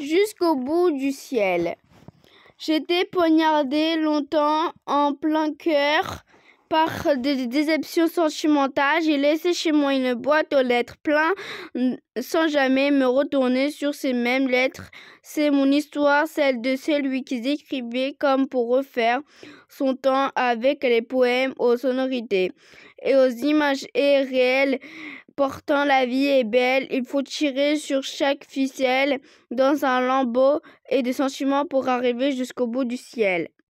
jusqu'au bout du ciel. J'étais poignardé longtemps en plein cœur par des déceptions sentimentales. J'ai laissé chez moi une boîte aux lettres pleine sans jamais me retourner sur ces mêmes lettres. C'est mon histoire, celle de celui qui écrivait comme pour refaire son temps avec les poèmes aux sonorités et aux images et réelles Pourtant la vie est belle, il faut tirer sur chaque ficelle dans un lambeau et des sentiments pour arriver jusqu'au bout du ciel.